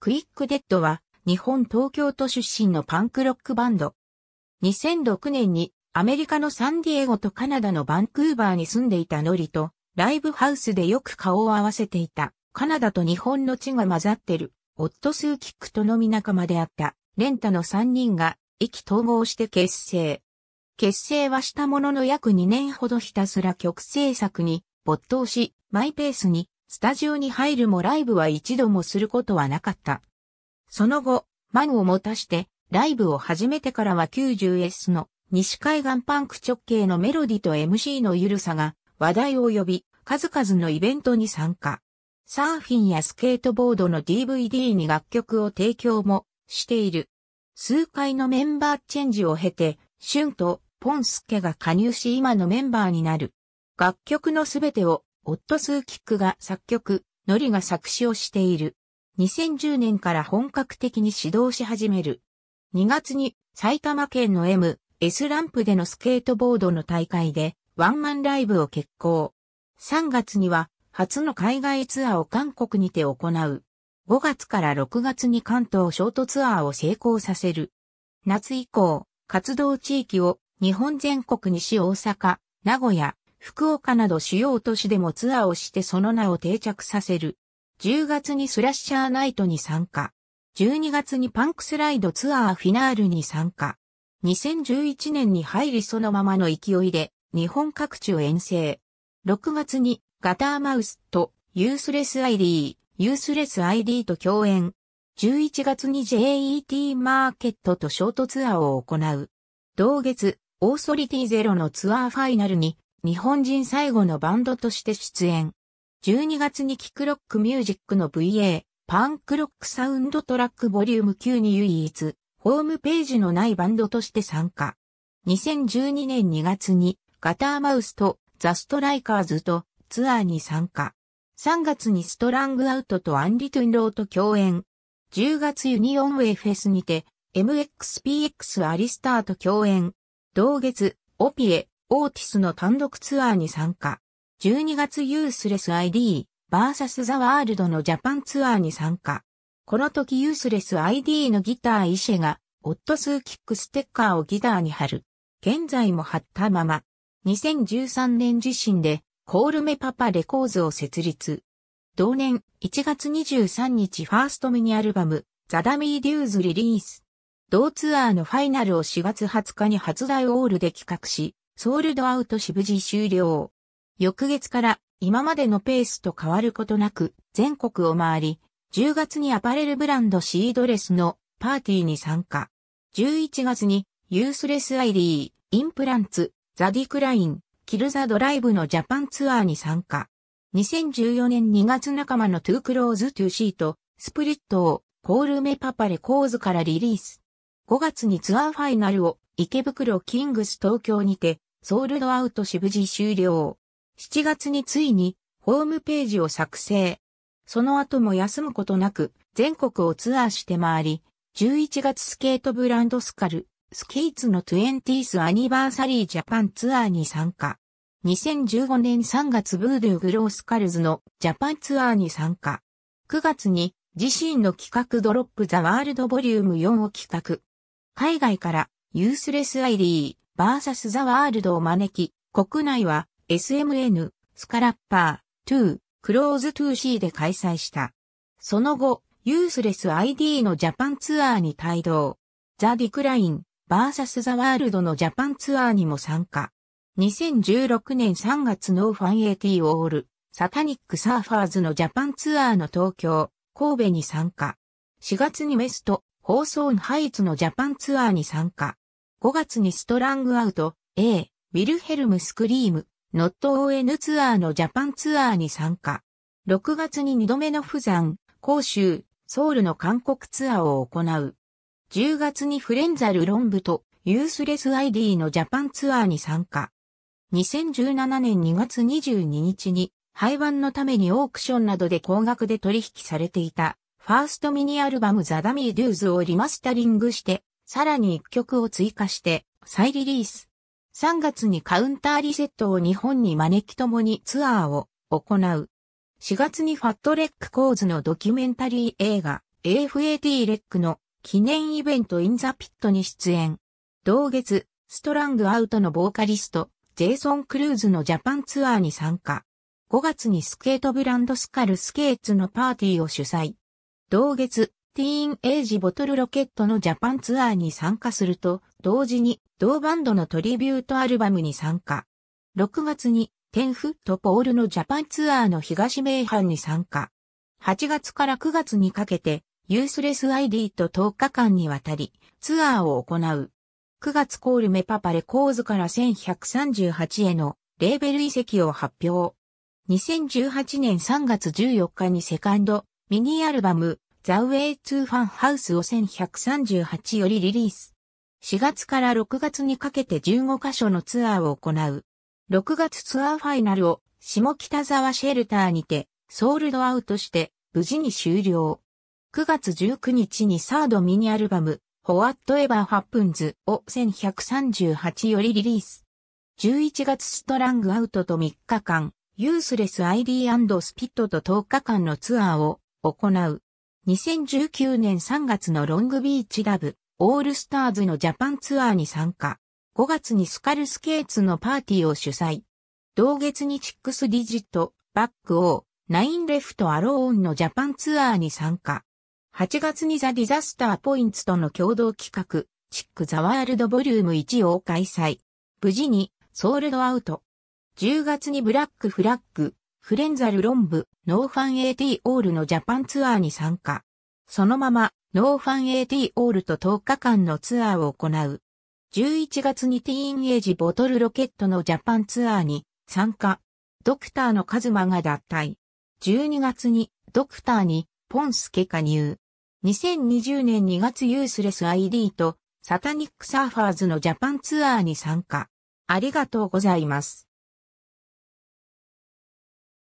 クイックデッドは日本東京都出身のパンクロックバンド。2006年にアメリカのサンディエゴとカナダのバンクーバーに住んでいたノリとライブハウスでよく顔を合わせていたカナダと日本の地が混ざってるオットスーキックとのみ仲間であったレンタの3人が意気統合して結成。結成はしたものの約2年ほどひたすら曲制作に没頭しマイペースにスタジオに入るもライブは一度もすることはなかった。その後、満を持たして、ライブを始めてからは 90S の西海岸パンク直系のメロディと MC のゆるさが話題を呼び、数々のイベントに参加。サーフィンやスケートボードの DVD に楽曲を提供もしている。数回のメンバーチェンジを経て、シュンとポンスケが加入し今のメンバーになる。楽曲のすべてをオットスー・キックが作曲、ノリが作詞をしている。2010年から本格的に指導し始める。2月に埼玉県の M、S ランプでのスケートボードの大会でワンマンライブを決行。3月には初の海外ツアーを韓国にて行う。5月から6月に関東ショートツアーを成功させる。夏以降、活動地域を日本全国にし大阪、名古屋、福岡など主要都市でもツアーをしてその名を定着させる。10月にスラッシャーナイトに参加。12月にパンクスライドツアーフィナールに参加。2011年に入りそのままの勢いで日本各地を遠征。6月にガターマウスとユースレス ID、ユースレス ID と共演。11月に JET マーケットとショートツアーを行う。同月、オーソリティゼロのツアーファイナルに日本人最後のバンドとして出演。12月にキックロックミュージックの VA、パンクロックサウンドトラックボリューム9に唯一、ホームページのないバンドとして参加。2012年2月に、ガターマウスとザ・ストライカーズとツアーに参加。3月にストラングアウトとアンリトゥンローと共演。10月ユニオンウェイフェスにて、MXPX アリスターと共演。同月、オピエ、オーティスの単独ツアーに参加。12月ユースレス ID バーサスザワールドのジャパンツアーに参加。この時ユースレス ID のギターイシェが、オットスーキックステッカーをギターに貼る。現在も貼ったまま。2013年自身で、コールメパパレコーズを設立。同年1月23日ファーストミニアルバム、ザ・ダミー・デューズリリース。同ツアーのファイナルを4月20日に発売オールで企画し、ソールドアウト渋事終了。翌月から今までのペースと変わることなく全国を回り、10月にアパレルブランドシードレスのパーティーに参加。11月にユースレスアイリー、インプランツ、ザ・ディクライン、キルザ・ドライブのジャパンツアーに参加。2014年2月仲間のトゥークローズ・トゥーシート、スプリットをコールメパパレコーズからリリース。5月にツアーファイナルを池袋キングス東京にてソールドアウト渋無事終了。7月についに、ホームページを作成。その後も休むことなく、全国をツアーして回り、11月スケートブランドスカル、スケイツの 20th アニバーサリージャパンツアーに参加。2015年3月ブードゥーグロースカルズのジャパンツアーに参加。9月に自身の企画ドロップザワールドボリューム4を企画。海外からユースレスアイリー。vs ザワールドを招き、国内は SMN、スカラッパー、2、クローズ 2C で開催した。その後、ユースレス ID のジャパンツアーに帯同。ザ・ディクライン、vs ザ・ワールドのジャパンツアーにも参加。2016年3月のファン AT オール、サタニック・サーファーズのジャパンツアーの東京、神戸に参加。4月にメスト、放送ハイツのジャパンツアーに参加。5月にストラングアウト、A、ウィルヘルム・スクリーム、ノット ON ツアーのジャパンツアーに参加。6月に2度目の富山、広州、ソウルの韓国ツアーを行う。10月にフレンザル・ロンブとユースレス ID のジャパンツアーに参加。2017年2月22日に廃盤のためにオークションなどで高額で取引されていたファーストミニアルバムザ・ダミー・デューズをリマスタリングしてさらに1曲を追加して再リリース。3月にカウンターリセットを日本に招き共にツアーを行う。4月にファットレック構図のドキュメンタリー映画 AFAT レックの記念イベントインザピットに出演。同月、ストラングアウトのボーカリスト、ジェイソン・クルーズのジャパンツアーに参加。5月にスケートブランドスカルスケーツのパーティーを主催。同月、ティーンエイジボトルロケットのジャパンツアーに参加すると、同時に同バンドのトリビュートアルバムに参加。6月にテンフットポールのジャパンツアーの東名阪に参加。8月から9月にかけて、ユースレス ID と10日間にわたり、ツアーを行う。9月コールメパパレコーズから1138へのレーベル遺跡を発表。2018年3月14日にセカンドミニアルバムザ・ウェイ・ツー・ファン・ハウスを1138よりリリース。4月から6月にかけて15カ所のツアーを行う。6月ツアーファイナルを下北沢シェルターにてソールドアウトして無事に終了。9月19日にサードミニアルバム w ワット・ Ever Happens を1138よりリリース。11月ストラングアウトと3日間、ユースレス ID& スピットと10日間のツアーを行う。2019年3月のロングビーチラブ、オールスターズのジャパンツアーに参加。5月にスカルスケーツのパーティーを主催。同月にチックスディジット、バックオー、ナインレフトアローンのジャパンツアーに参加。8月にザ・ディザスターポインツとの共同企画、チック・ザ・ワールドボリューム1を開催。無事に、ソールドアウト。10月にブラック・フラッグ、フレンザルロンブ、ノーファン AT オールのジャパンツアーに参加。そのまま、ノーファン AT オールと10日間のツアーを行う。11月にティーンエイジボトルロケットのジャパンツアーに参加。ドクターのカズマが脱退。12月にドクターにポンスケ加入。2020年2月ユースレス ID とサタニックサーファーズのジャパンツアーに参加。ありがとうございます。